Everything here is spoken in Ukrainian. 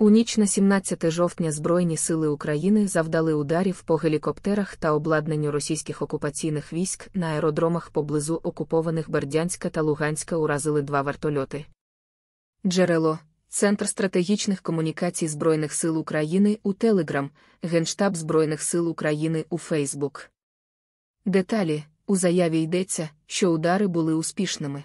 У ніч на 17 жовтня Збройні сили України завдали ударів по гелікоптерах та обладнанню російських окупаційних військ на аеродромах поблизу окупованих Бердянська та Луганська уразили два вертольоти. Джерело Центр стратегічних комунікацій Збройних сил України у Телеграм, Генштаб Збройних сил України у Фейсбук. Деталі у заяві йдеться, що удари були успішними.